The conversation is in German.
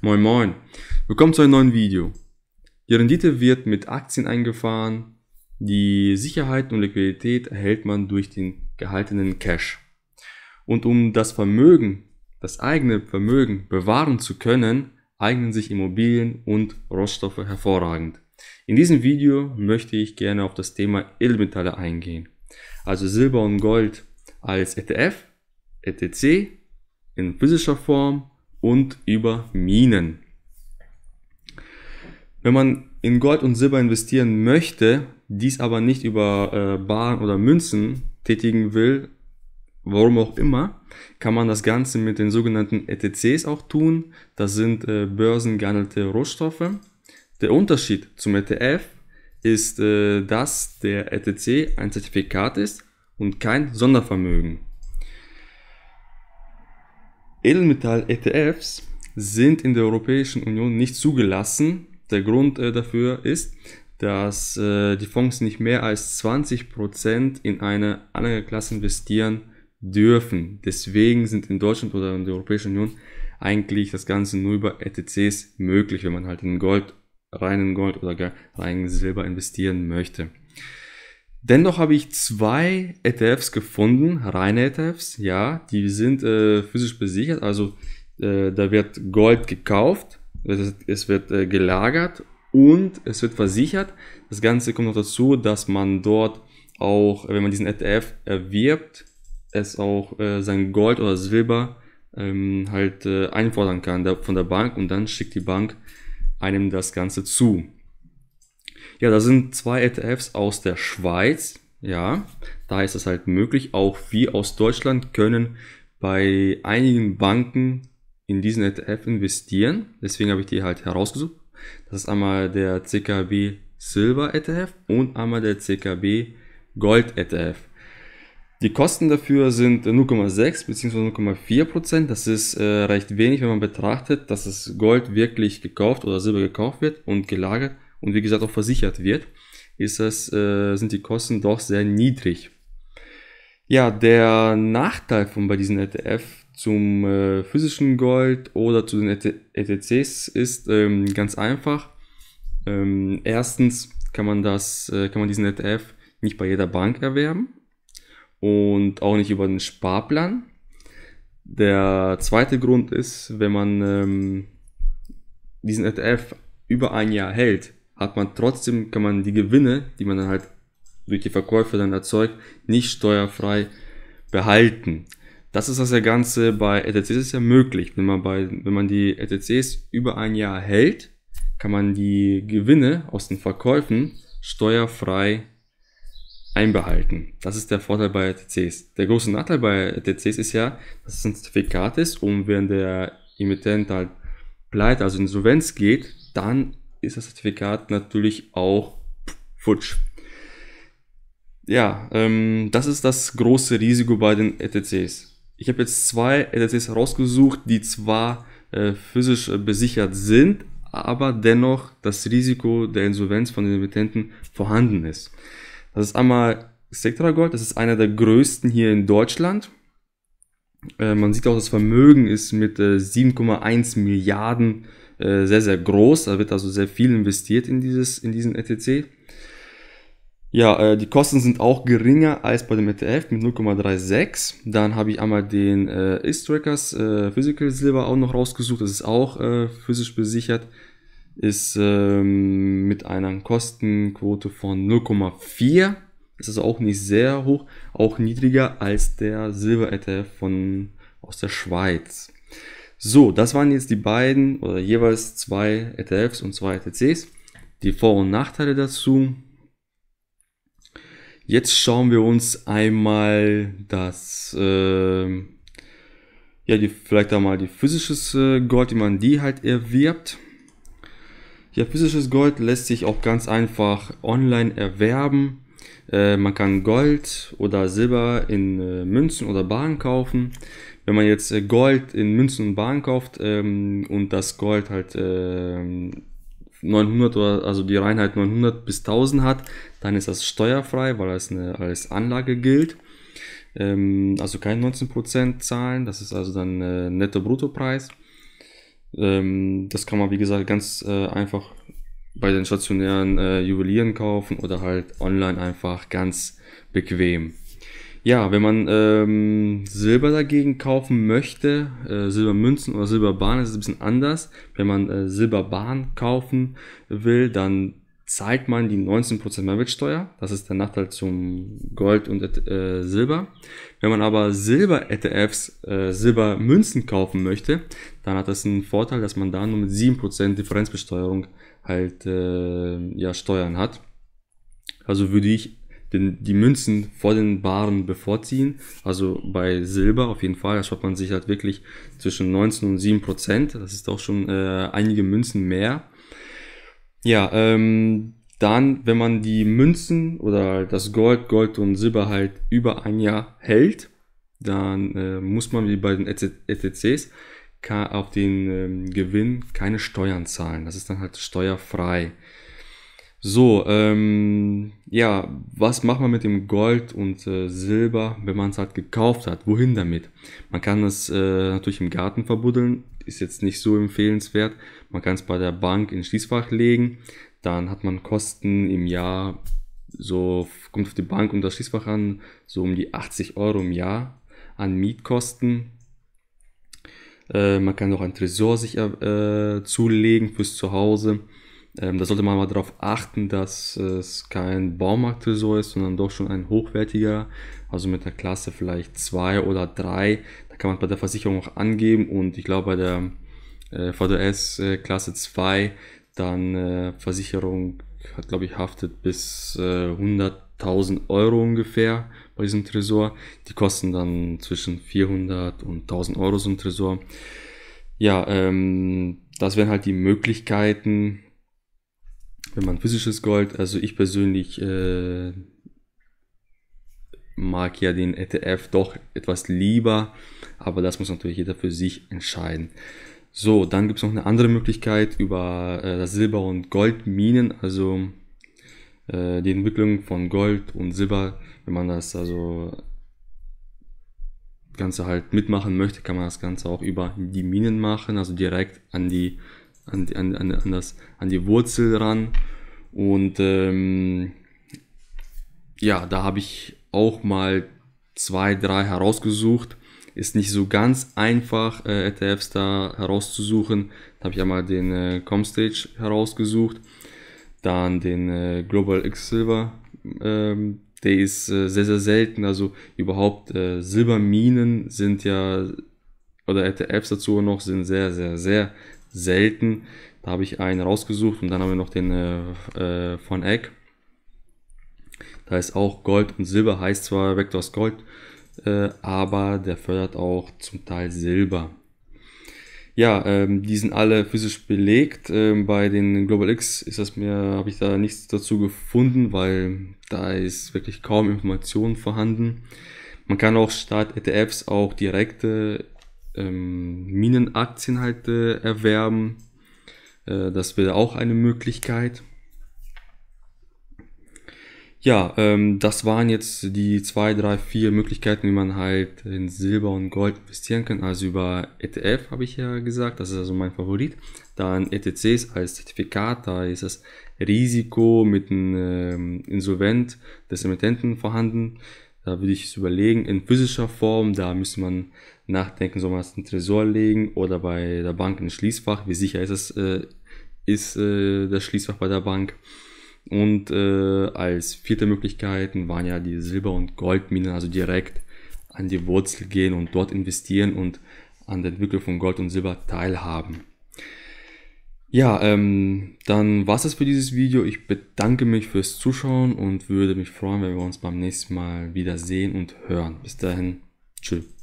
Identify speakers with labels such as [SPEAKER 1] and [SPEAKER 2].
[SPEAKER 1] Moin Moin, willkommen zu einem neuen Video. Die Rendite wird mit Aktien eingefahren, die Sicherheit und Liquidität erhält man durch den gehaltenen Cash. Und um das Vermögen, das eigene Vermögen bewahren zu können, eignen sich Immobilien und Rohstoffe hervorragend. In diesem Video möchte ich gerne auf das Thema Edelmetalle eingehen, also Silber und Gold als ETF, ETC in physischer Form und über Minen. Wenn man in Gold und Silber investieren möchte, dies aber nicht über äh, Waren oder Münzen tätigen will, warum auch immer, kann man das Ganze mit den sogenannten ETCs auch tun. Das sind äh, börsengehandelte Rohstoffe. Der Unterschied zum ETF ist, äh, dass der ETC ein Zertifikat ist und kein Sondervermögen. Edelmetall-ETFs sind in der Europäischen Union nicht zugelassen. Der Grund äh, dafür ist, dass äh, die Fonds nicht mehr als 20% in eine Anlageklasse investieren dürfen. Deswegen sind in Deutschland oder in der Europäischen Union eigentlich das Ganze nur über ETCs möglich, wenn man halt in Gold, reinen Gold oder gar reinen Silber investieren möchte. Dennoch habe ich zwei ETFs gefunden, reine ETFs, ja, die sind äh, physisch besichert, also äh, da wird Gold gekauft, es wird äh, gelagert und es wird versichert. Das Ganze kommt noch dazu, dass man dort auch, wenn man diesen ETF erwirbt, es auch äh, sein Gold oder Silber ähm, halt äh, einfordern kann der, von der Bank und dann schickt die Bank einem das Ganze zu. Ja, da sind zwei ETFs aus der Schweiz. Ja, da ist es halt möglich. Auch wir aus Deutschland können bei einigen Banken in diesen ETF investieren. Deswegen habe ich die halt herausgesucht. Das ist einmal der CKB Silber ETF und einmal der CKB Gold ETF. Die Kosten dafür sind 0,6 bzw. 0,4 Prozent. Das ist äh, recht wenig, wenn man betrachtet, dass das Gold wirklich gekauft oder Silber gekauft wird und gelagert und wie gesagt auch versichert wird, ist das, äh, sind die Kosten doch sehr niedrig. Ja, der Nachteil von bei diesen ETF zum äh, physischen Gold oder zu den ETCs e ist ähm, ganz einfach. Ähm, erstens kann man das, äh, kann man diesen ETF nicht bei jeder Bank erwerben und auch nicht über den Sparplan. Der zweite Grund ist, wenn man ähm, diesen ETF über ein Jahr hält, hat man trotzdem, kann man die Gewinne, die man dann halt durch die Verkäufe dann erzeugt, nicht steuerfrei behalten. Das ist das Ganze bei ETCs ist ja möglich. Wenn man, bei, wenn man die ETCs über ein Jahr hält, kann man die Gewinne aus den Verkäufen steuerfrei einbehalten. Das ist der Vorteil bei ETCs. Der große Nachteil bei ETCs ist ja, dass es ein Zertifikat ist und wenn der Emittent halt pleite, also insolvenz geht, dann ist das Zertifikat natürlich auch futsch. Ja, ähm, das ist das große Risiko bei den ETCs. Ich habe jetzt zwei ETCs rausgesucht, die zwar äh, physisch äh, besichert sind, aber dennoch das Risiko der Insolvenz von den Emittenten vorhanden ist. Das ist einmal Sectra Gold, das ist einer der größten hier in Deutschland. Äh, man sieht auch, das Vermögen ist mit 7,1 äh, Milliarden Euro äh, sehr, sehr groß. Da wird also sehr viel investiert in, dieses, in diesen ETC. Ja, äh, die Kosten sind auch geringer als bei dem ETF mit 0,36. Dann habe ich einmal den äh, x äh, Physical Silver auch noch rausgesucht. Das ist auch äh, physisch besichert. Ist ähm, mit einer Kostenquote von 0,4. Ist also auch nicht sehr hoch, auch niedriger als der Silber ETF von, aus der Schweiz. So, das waren jetzt die beiden oder jeweils zwei ETFs und zwei ETCs. Die Vor- und Nachteile dazu. Jetzt schauen wir uns einmal das, äh, ja, die, vielleicht einmal die physisches äh, Gold, wie man die halt erwirbt. Ja, physisches Gold lässt sich auch ganz einfach online erwerben. Äh, man kann Gold oder Silber in äh, Münzen oder Bahnen kaufen. Wenn man jetzt äh, Gold in Münzen und Bahnen kauft ähm, und das Gold halt 900 ähm, oder also die Reinheit 900 bis 1000 hat, dann ist das steuerfrei, weil das eine, als Anlage gilt. Ähm, also kein 19% zahlen, das ist also dann äh, netto Bruttopreis. Ähm, das kann man wie gesagt ganz äh, einfach bei den stationären äh, Juwelieren kaufen oder halt online einfach ganz bequem. Ja, wenn man ähm, Silber dagegen kaufen möchte, äh, Silbermünzen oder Silberbahn ist es ein bisschen anders. Wenn man äh, Silberbahn kaufen will, dann zahlt man die 19% Mehrwertsteuer. Das ist der Nachteil zum Gold und äh, Silber. Wenn man aber Silber-ETFs, äh, Silbermünzen kaufen möchte, dann hat das einen Vorteil, dass man da nur mit 7% Differenzbesteuerung halt äh, ja, Steuern hat. Also würde ich den, die Münzen vor den Baren bevorziehen. Also bei Silber auf jeden Fall, da schaut man sich halt wirklich zwischen 19 und 7 Prozent. Das ist auch schon äh, einige Münzen mehr. Ja, ähm, dann, wenn man die Münzen oder das Gold, Gold und Silber halt über ein Jahr hält, dann äh, muss man wie bei den ETCs auf den ähm, Gewinn keine Steuern zahlen. Das ist dann halt steuerfrei. So, ähm, ja, was macht man mit dem Gold und äh, Silber, wenn man es halt gekauft hat? Wohin damit? Man kann es äh, natürlich im Garten verbuddeln, ist jetzt nicht so empfehlenswert. Man kann es bei der Bank ins Schließfach legen, dann hat man Kosten im Jahr, so kommt auf die Bank und das Schließfach an, so um die 80 Euro im Jahr an Mietkosten äh, man kann auch einen Tresor sich äh, zulegen fürs Zuhause. Ähm, da sollte man mal darauf achten, dass es kein Baumarkt-Tresor ist, sondern doch schon ein hochwertiger, also mit der Klasse vielleicht 2 oder 3. Da kann man bei der Versicherung auch angeben und ich glaube bei der äh, VDS äh, Klasse 2 dann äh, Versicherung hat, glaube ich, haftet bis äh, 100.000 Euro ungefähr bei diesem Tresor. Die kosten dann zwischen 400 und 1000 Euro so ein Tresor. Ja, ähm, das wären halt die Möglichkeiten, wenn man physisches Gold, also ich persönlich äh, mag ja den ETF doch etwas lieber, aber das muss natürlich jeder für sich entscheiden. So, dann gibt es noch eine andere Möglichkeit über äh, Silber- und Goldminen, also äh, die Entwicklung von Gold und Silber. Wenn man das also Ganze halt mitmachen möchte, kann man das Ganze auch über die Minen machen, also direkt an die an, die, an, an, das, an die Wurzel ran. Und ähm, ja, da habe ich auch mal zwei, drei herausgesucht. Ist nicht so ganz einfach, äh, ETFs da herauszusuchen. Da habe ich einmal den äh, Comstage herausgesucht, dann den äh, Global X Silver. Ähm, der ist äh, sehr, sehr selten. Also überhaupt äh, Silberminen sind ja, oder ETFs dazu noch, sind sehr, sehr, sehr selten. Da habe ich einen rausgesucht und dann haben wir noch den äh, von Egg. Da ist auch Gold und Silber, heißt zwar Vectors Gold, äh, aber der fördert auch zum Teil Silber. Ja, ähm, die sind alle physisch belegt. Ähm, bei den Global X ist das mir, habe ich da nichts dazu gefunden, weil da ist wirklich kaum Information vorhanden. Man kann auch statt ETFs auch direkte ähm, Minenaktien halt äh, erwerben. Äh, das wäre auch eine Möglichkeit. Ja, ähm, das waren jetzt die zwei, drei, vier Möglichkeiten, wie man halt in Silber und Gold investieren kann. Also über ETF habe ich ja gesagt, das ist also mein Favorit. Dann ETCs als Zertifikat, da ist das Risiko mit einem ähm, Insolvent des Emittenten vorhanden. Da würde ich es überlegen. In physischer Form, da müsste man nachdenken, soll man es in den Tresor legen oder bei der Bank in ein Schließfach. Wie sicher ist, es, äh, ist äh, das Schließfach bei der Bank? Und äh, als vierte Möglichkeit waren ja die Silber- und Goldminen, also direkt an die Wurzel gehen und dort investieren und an der Entwicklung von Gold und Silber teilhaben. Ja, ähm, dann war es für dieses Video. Ich bedanke mich fürs Zuschauen und würde mich freuen, wenn wir uns beim nächsten Mal wieder sehen und hören. Bis dahin, tschüss.